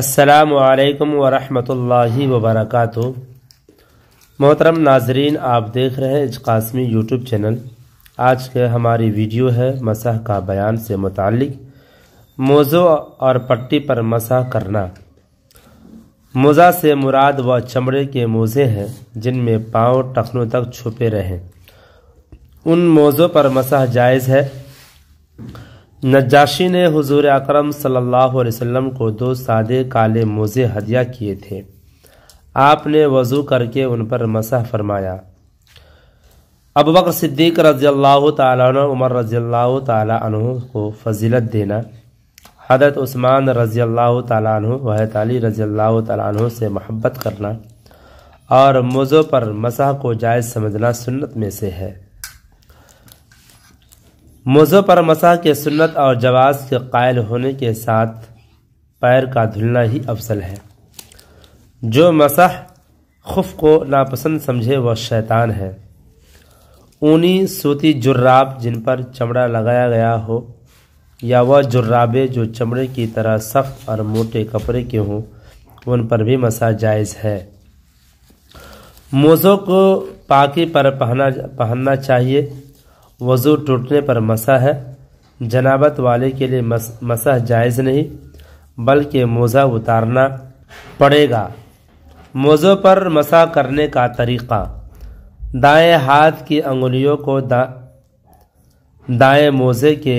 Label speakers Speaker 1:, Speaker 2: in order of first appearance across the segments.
Speaker 1: असलकम वरहि वबरक मोहतरम नाजरीन आप देख रहे हैं इजकासमी यूट्यूब चैनल आज के हमारी वीडियो है मसह का बयान से मुतल मोज़ो और पट्टी पर मसह करना मोज़ा से मुराद व चमड़े के मोज़े हैं जिनमें पाँव टखनों तक छुपे रहें उन मोज़ों पर मसह जायज़ है नजाशी ने हुजूर अकरम सल्लल्लाहु अलैहि वसल्लम को दो सादे काले मोज़े हदिया किए थे आपने वज़ू करके उन पर मसह फरमाया अब बकर सिद्दीक रजी अल्लाह तु उमर रजी अल्लाह तु को फजीलत देना हजरत उस्मान रजी अल्लाह तु वहत अली रजी अल्लाह तु से महब्बत करना और मोज़ों पर मसह को जायज़ समझना सुन्नत में से है मोज़ों पर मसा के सुन्नत और जवाज़ के कायल होने के साथ पैर का धुलना ही अफसल है जो मसह खुफ को नापसंद समझे वह शैतान है ऊनी सूती जुर्राब जिन पर चमड़ा लगाया गया हो या वह जुर्राबे जो चमड़े की तरह सख्त और मोटे कपड़े के हों उन पर भी मसा जायज़ है मोज़ों को पाकी पर पहना पहनना चाहिए वज़ू टूटने पर मसा है जनाबत वाले के लिए मस, मसह जायज़ नहीं बल्कि मोज़ा उतारना पड़ेगा मोज़ों पर मसा करने का तरीक़ा दाएं हाथ की अंगुलियों को दा दाएं मोज़े के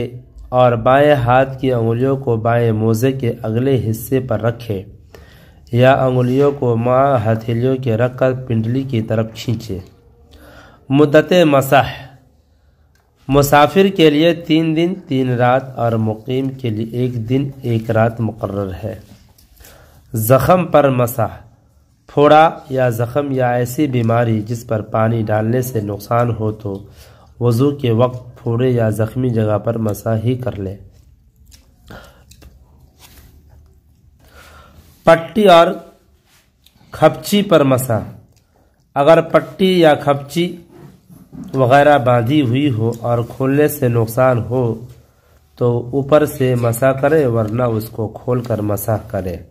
Speaker 1: और बाएं हाथ की अंगुलियों को बाएं मोज़े के अगले हिस्से पर रखें या अंगुलियों को माँ हथेलियों के रखकर पिंडली की तरफ खींचे मुद्दत मसाह मुसाफिर के लिए तीन दिन तीन रात और मुकीम के लिए एक दिन एक रात मुकर है ज़ख़म पर मसाह फोड़ा या ज़ख़म या ऐसी बीमारी जिस पर पानी डालने से नुकसान हो तो वज़ू के वक्त फोड़े या जख्मी जगह पर मसा ही कर ले पट्टी और खपची पर मसा अगर पट्टी या खपची वगैरह बांधी हुई हो और खोलने से नुकसान हो तो ऊपर से मसा करें वरना उसको खोलकर मसा करें